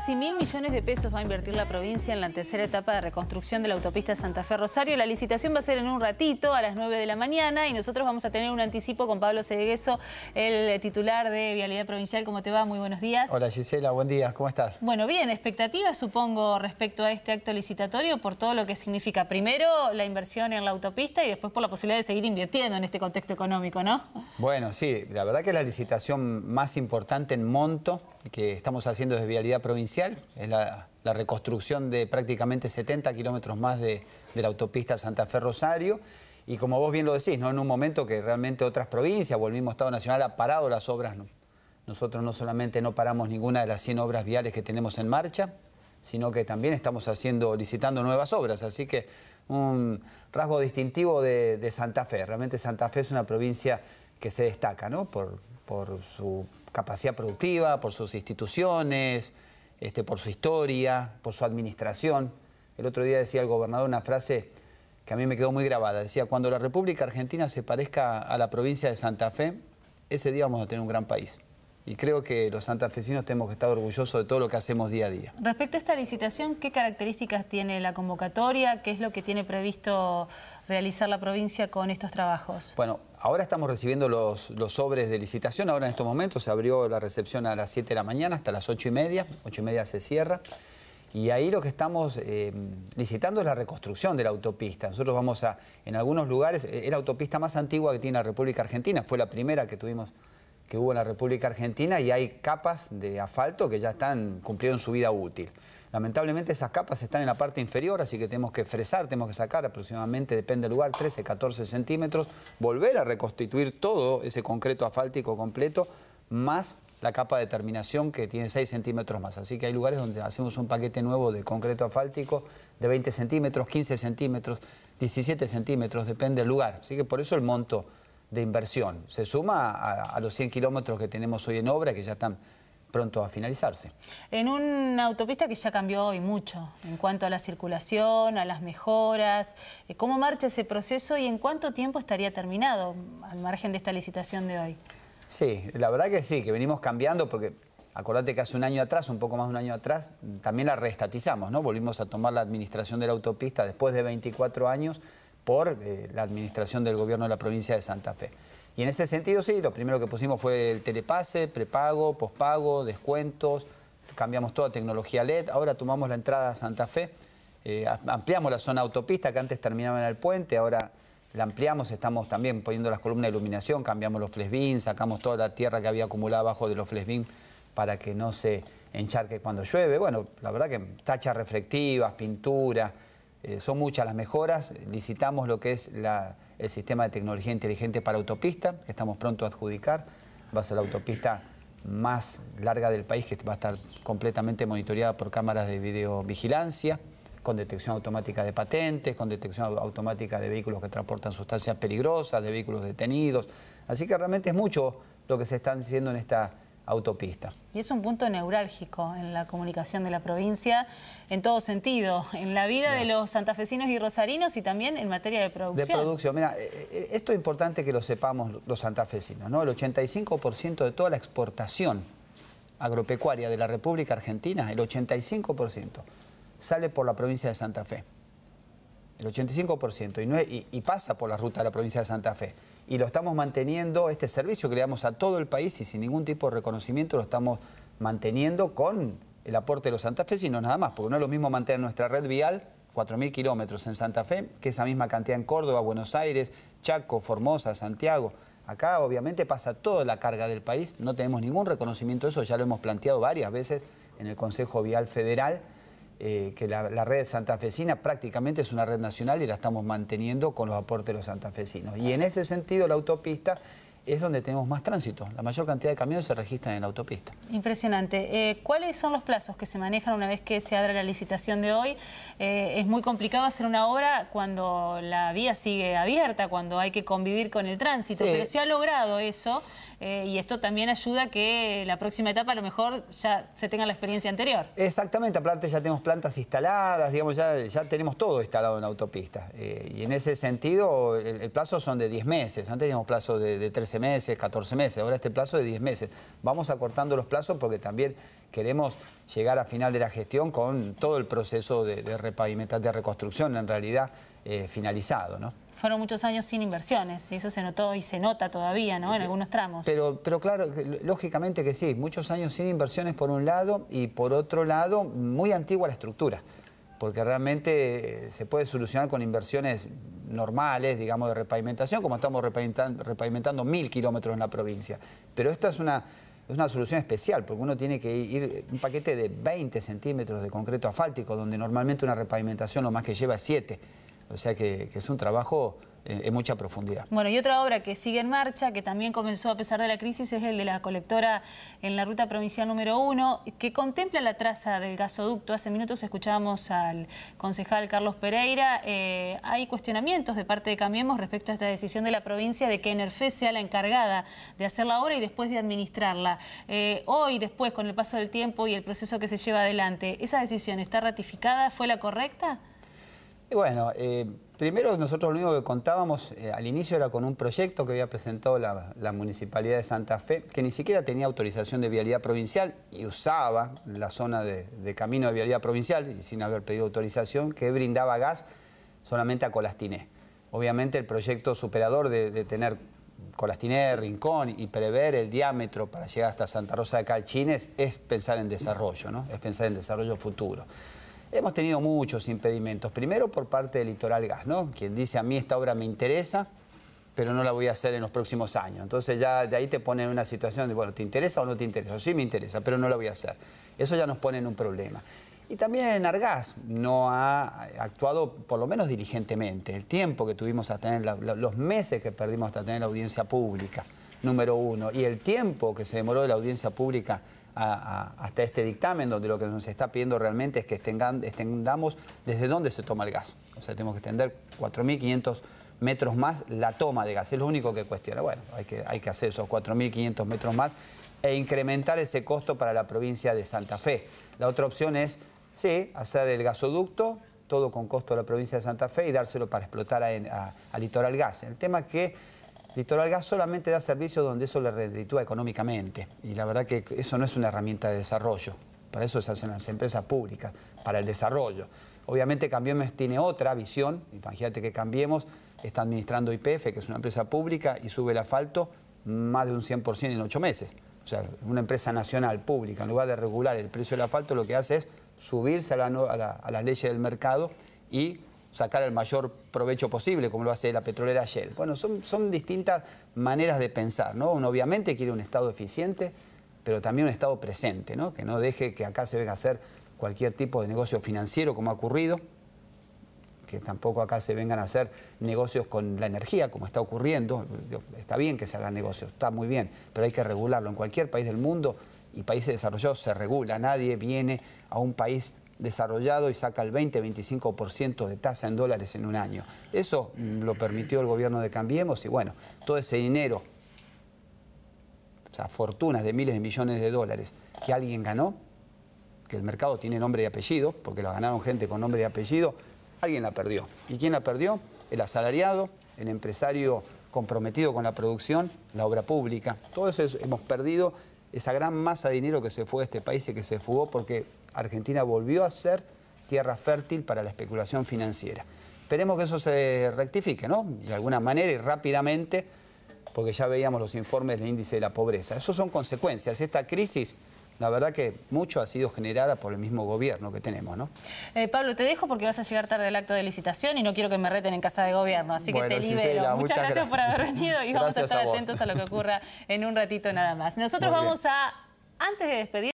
Casi mil millones de pesos va a invertir la provincia en la tercera etapa de reconstrucción de la autopista Santa Fe Rosario. La licitación va a ser en un ratito, a las 9 de la mañana, y nosotros vamos a tener un anticipo con Pablo Segueso, el eh, titular de Vialidad Provincial. ¿Cómo te va? Muy buenos días. Hola Gisela, buen día, ¿cómo estás? Bueno, bien, expectativas supongo respecto a este acto licitatorio por todo lo que significa. Primero la inversión en la autopista y después por la posibilidad de seguir invirtiendo en este contexto económico, ¿no? Bueno, sí, la verdad que es la licitación más importante en monto que estamos haciendo desde Vialidad Provincial, es la, reconstrucción de prácticamente 70 kilómetros más de, la autopista Santa Fe-Rosario. Y como vos bien lo decís, ¿no? en un momento que realmente otras provincias o el mismo Estado Nacional ha parado las obras, ¿no? nosotros no solamente no paramos ninguna de las 100 obras viales que tenemos en marcha, sino que también estamos haciendo, licitando nuevas obras. Así que un rasgo distintivo de, de Santa Fe. Realmente Santa Fe es una provincia que se destaca, ¿no? Por, por su capacidad productiva, por sus instituciones, este, por su historia, por su administración. El otro día decía el gobernador una frase que a mí me quedó muy grabada. Decía, cuando la República Argentina se parezca a la provincia de Santa Fe, ese día vamos a tener un gran país y creo que los santafesinos tenemos que estar orgullosos de todo lo que hacemos día a día. Respecto a esta licitación, ¿qué características tiene la convocatoria? ¿Qué es lo que tiene previsto realizar la provincia con estos trabajos? Bueno, ahora estamos recibiendo los, sobres de licitación, ahora en estos momentos se abrió la recepción a las 7 de la mañana hasta las 8 y media, 8 y media se cierra. Y ahí lo que estamos eh, licitando es la reconstrucción de la autopista. Nosotros vamos a, en algunos lugares, eh, es la autopista más antigua que tiene la República Argentina, fue la primera que tuvimos que hubo en la República Argentina y hay capas de asfalto que ya están cumplieron su vida útil. Lamentablemente esas capas están en la parte inferior, así que tenemos que fresar, tenemos que sacar aproximadamente, depende del lugar, 13, 14 centímetros, volver a reconstituir todo ese concreto asfáltico completo, más la capa de terminación que tiene 6 centímetros más. Así que hay lugares donde hacemos un paquete nuevo de concreto asfáltico de 20 centímetros, 15 centímetros, 17 centímetros, depende del lugar. Así que por eso el monto de inversión. Se suma a, los 100 kilómetros que tenemos hoy en obra, que ya están pronto a finalizarse. En una autopista que ya cambió hoy mucho en cuanto a la circulación, a las mejoras, eh, ¿cómo marcha ese proceso y en cuánto tiempo estaría terminado al margen de esta licitación de hoy? Sí, la verdad que sí, que venimos cambiando porque acordate que hace un año atrás, un poco más de un año atrás, también la reestatizamos, ¿no? Volvimos a tomar la administración de la autopista después de 24 años por eh, la administración del gobierno de la provincia de Santa Fe. Y en ese sentido, sí, lo primero que pusimos fue el telepase, prepago, pospago, descuentos, cambiamos toda tecnología LED, ahora tomamos la entrada a Santa Fe, eh, ampliamos la zona autopista que antes terminaba en el puente, ahora la ampliamos, estamos también poniendo las columnas de iluminación, cambiamos los flesbins, sacamos toda la tierra que había acumulado abajo de los flesbins para que no se encharque cuando llueve. Bueno, la verdad que tachas reflectivas, pintura... Eh, son muchas las mejoras. Licitamos lo que es el sistema de tecnología inteligente para autopista, que estamos pronto a adjudicar. Va a ser la autopista más larga del país, que va a estar completamente monitoreada por cámaras de videovigilancia, con detección automática de patentes, con detección automática de vehículos que transportan sustancias peligrosas, de vehículos detenidos. Así que realmente es mucho lo que se está haciendo en esta autopista. Y es un punto neurálgico en la comunicación de la provincia, en todo sentido, en la vida de los santafesinos y rosarinos y también en materia de producción. De producción. Mira, eh, eh, esto es importante que lo sepamos los santafesinos, ¿no? El 85% de toda la exportación agropecuaria de la República Argentina, el 85%, sale por la provincia de Santa Fe. El 85%, y pasa por la ruta de la provincia de Santa Fe y lo estamos manteniendo, este servicio que le damos a todo el país y sin ningún tipo de reconocimiento lo estamos manteniendo con el aporte de los sino nada más, porque no es lo mismo mantener nuestra red vial 4.000 kilómetros en Santa Fe, que esa misma cantidad en Córdoba, Buenos Aires, Chaco, Formosa, Santiago. Acá obviamente pasa toda la carga del país, no tenemos ningún reconocimiento de eso, ya lo hemos planteado varias veces en el Consejo Vial Federal eh, que la, red santafesina prácticamente es una red nacional y la estamos manteniendo con los aportes de los santafesinos. Y en ese sentido la autopista es donde tenemos más tránsito. La mayor cantidad de camiones se registran en la autopista. Impresionante. Eh, ¿Cuáles son los plazos que se manejan una vez que se abra la licitación de hoy? Eh, es muy complicado hacer una obra cuando la vía sigue abierta, cuando hay que convivir con el tránsito, pero se ha logrado eso eh, y esto también ayuda a que la próxima etapa a lo mejor ya se tenga la experiencia anterior. Exactamente, aparte ya tenemos plantas instaladas, digamos, ya, tenemos todo instalado en la autopista. Eh, y en ese sentido, el, plazo son de 10 meses. Antes teníamos plazo de, 13 meses, 14 meses, ahora este plazo de 10 meses. Vamos acortando los plazos porque también queremos llegar a final de la gestión con todo el proceso de, de repavimentación, de reconstrucción en realidad eh, finalizado, ¿no? fueron muchos años sin inversiones y eso se notó y se nota todavía ¿no? en algunos tramos. Pero, pero claro, lógicamente que sí, muchos años sin inversiones por un lado y por otro lado muy antigua la estructura, porque realmente eh, se puede solucionar con inversiones normales, digamos, de repavimentación, como estamos repavimentando, mil kilómetros en la provincia. Pero esta es una, es una solución especial, porque uno tiene que ir un paquete de 20 centímetros de concreto asfáltico, donde normalmente una repavimentación lo más que lleva es 7 o sea que, es un trabajo en, mucha profundidad. Bueno, y otra obra que sigue en marcha, que también comenzó a pesar de la crisis, es el de la colectora en la ruta provincial número uno, que contempla la traza del gasoducto. Hace minutos escuchábamos al concejal Carlos Pereira. Eh, hay cuestionamientos de parte de Cambiemos respecto a esta decisión de la provincia de que Enerfe sea la encargada de hacer la obra y después de administrarla. Eh, hoy, después, con el paso del tiempo y el proceso que se lleva adelante, ¿esa decisión está ratificada? ¿Fue la correcta? bueno, eh, primero nosotros lo único que contábamos eh, al inicio era con un proyecto que había presentado la, la, Municipalidad de Santa Fe, que ni siquiera tenía autorización de vialidad provincial y usaba la zona de, camino de vialidad provincial y sin haber pedido autorización, que brindaba gas solamente a Colastiné. Obviamente el proyecto superador de, de tener Colastiné, Rincón y prever el diámetro para llegar hasta Santa Rosa de Calchines es pensar en desarrollo, ¿no? es pensar en desarrollo futuro. Hemos tenido muchos impedimentos. Primero por parte de Litoral Gas, ¿no? Quien dice a mí esta obra me interesa, pero no la voy a hacer en los próximos años. Entonces ya de ahí te ponen en una situación de, bueno, ¿te interesa o no te interesa? Sí me interesa, pero no la voy a hacer. Eso ya nos pone en un problema. Y también en Argas no ha actuado, por lo menos diligentemente, el tiempo que tuvimos hasta tener, los meses que perdimos hasta tener la audiencia pública, número uno, y el tiempo que se demoró de la audiencia pública hasta este dictamen, donde lo que nos está pidiendo realmente es que extendamos desde dónde se toma el gas. O sea, tenemos que extender 4.500 metros más la toma de gas. Es lo único que cuestiona. Bueno, hay que, hay que hacer esos 4.500 metros más e incrementar ese costo para la provincia de Santa Fe. La otra opción es, sí, hacer el gasoducto, todo con costo de la provincia de Santa Fe y dárselo para explotar a, a Litoral Gas. El tema que Litoral Gas solamente da servicios donde eso le reditúa económicamente. Y la verdad que eso no es una herramienta de desarrollo. Para eso se hacen las empresas públicas, para el desarrollo. Obviamente Cambiemos tiene otra visión. Imagínate que Cambiemos está administrando IPF, que es una empresa pública, y sube el asfalto más de un 100% en ocho meses. O sea, una empresa nacional, pública, en lugar de regular el precio del asfalto, lo que hace es subirse a, la, a, a las leyes del mercado y sacar el mayor provecho posible, como lo hace la petrolera Shell. Bueno, son, son distintas maneras de pensar, ¿no? Uno obviamente quiere un Estado eficiente, pero también un Estado presente, ¿no? Que no deje que acá se venga a hacer cualquier tipo de negocio financiero, como ha ocurrido, que tampoco acá se vengan a hacer negocios con la energía, como está ocurriendo. Está bien que se hagan negocios, está muy bien, pero hay que regularlo. En cualquier país del mundo y países desarrollados se regula. Nadie viene a un país desarrollado y saca el 20-25% de tasa en dólares en un año. Eso mm, lo permitió el gobierno de Cambiemos y bueno, todo ese dinero, o sea, fortunas de miles de millones de dólares que alguien ganó, que el mercado tiene nombre y apellido, porque lo ganaron gente con nombre y apellido, alguien la perdió. ¿Y quién la perdió? El asalariado, el empresario comprometido con la producción, la obra pública. Todos hemos perdido esa gran masa de dinero que se fue de este país y que se fugó porque Argentina volvió a ser tierra fértil para la especulación financiera. Esperemos que eso se rectifique, ¿no? De alguna manera y rápidamente, porque ya veíamos los informes del índice de la pobreza. Esas son consecuencias. Esta crisis la verdad que mucho ha sido generada por el mismo gobierno que tenemos, ¿no? Eh, Pablo, te dejo porque vas a llegar tarde al acto de licitación y no quiero que me reten en casa de gobierno, así que te libero. muchas, gracias, por haber venido y vamos a estar atentos a lo que ocurra en un ratito nada más. Nosotros vamos a, antes de despedir,